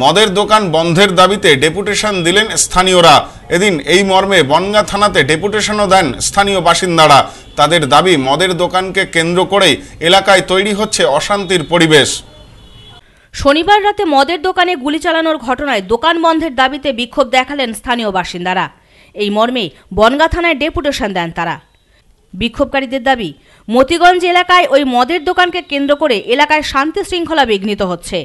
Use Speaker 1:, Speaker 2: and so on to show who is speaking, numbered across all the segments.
Speaker 1: মদের দোকান বন্ধের দাবিতে ডেপুটেশন দিলেন স্থানীয়রা এদিন এই মর্মে বনগা থানাতে ডেপুটেশনও দেন স্থানীয় বাসিন্দারা তাদের দাবি মদের দোকানকে কেন্দ্র করে এলাকায় তৈরি হচ্ছে অশান্তির পরিবেশ
Speaker 2: শনিবার রাতে মদের দোকানে গুলি চালানোর ঘটনায় দোকান বন্ধের দাবিতে বিক্ষোভ দেখালেন স্থানীয় বাসিন্দারা এই মর্মে বনগা থানায় ডেপুটেশন দেন তারা বিক্ষোভকারীদের দাবি মতিগঞ্জ এলাকায় ওই মদের দোকানকে কেন্দ্র করে এলাকায় শান্তি শৃঙ্খলা বিঘ্নিত হচ্ছে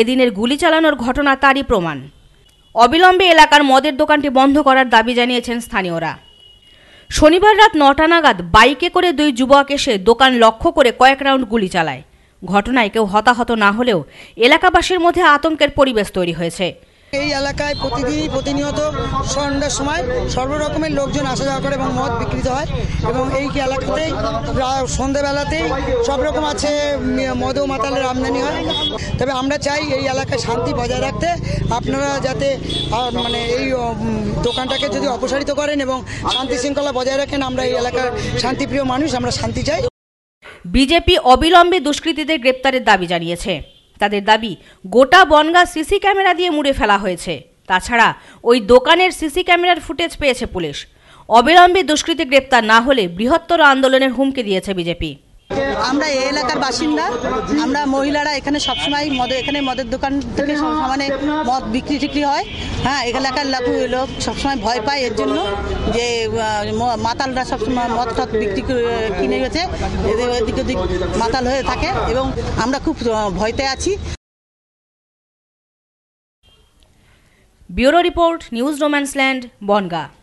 Speaker 2: এদিনের গুলি চালানোর ঘটনা তারই প্রমাণ অবিলম্বে এলাকার মদের দোকানটি বন্ধ করার দাবি জানিয়েছেন স্থানীয়রা শনিবার রাত নটা নাগাদ বাইকে করে দুই যুবক এসে দোকান লক্ষ্য করে কয়েক রাউন্ড গুলি চালায় ঘটনায় কেউ হতাহত না হলেও এলাকাবাসীর মধ্যে আতঙ্কের পরিবেশ তৈরি হয়েছে
Speaker 3: এই এলাকায় প্রতিদিন প্রতিনিয়ত সন্ধ্যার সময় সর্বরকমের লোকজন আসা যাওয়া করে এবং মদ বিক্রিত হয় এবং এই এলাকাতেই সন্ধ্যাবেলাতেই সব রকম আছে মদও মাতালের আমদানি হয় তবে আমরা চাই এই এলাকায় শান্তি বজায় রাখতে আপনারা যাতে মানে এই দোকানটাকে যদি
Speaker 2: অপসারিত করেন এবং শান্তি শৃঙ্খলা বজায় রাখেন আমরা এই এলাকার শান্তিপ্রিয় মানুষ আমরা শান্তি চাই বিজেপি অবিলম্বে দুষ্কৃতীদের গ্রেপ্তারের দাবি জানিয়েছে তাদের দাবি গোটা বনগা সিসি ক্যামেরা দিয়ে মুড়ে ফেলা হয়েছে তাছাড়া ওই দোকানের সিসি ক্যামেরার ফুটেজ পেয়েছে পুলিশ অবিলম্বে দুষ্কৃতী গ্রেপ্তার না হলে বৃহত্তর আন্দোলনের হুমকি দিয়েছে বিজেপি
Speaker 4: আমরা এই এলাকার বাসিন্দা আমরা মহিলারা এখানে সবসময় মদ এখানে মদের দোকান থেকে মানে মদ বিক্রি টিক্রি হয় হ্যাঁ এলাকার লাখু লোক সবসময় ভয় পায় এর জন্য যে মাতালরা সবসময় মদ টদ বিক্রি কিনে গেছে এদের
Speaker 2: এদিক ওদিক মাতাল হয়ে থাকে এবং আমরা খুব ভয়তে আছি ব্যুরো রিপোর্ট নিউজ রোম্যান্সল্যান্ড বনগা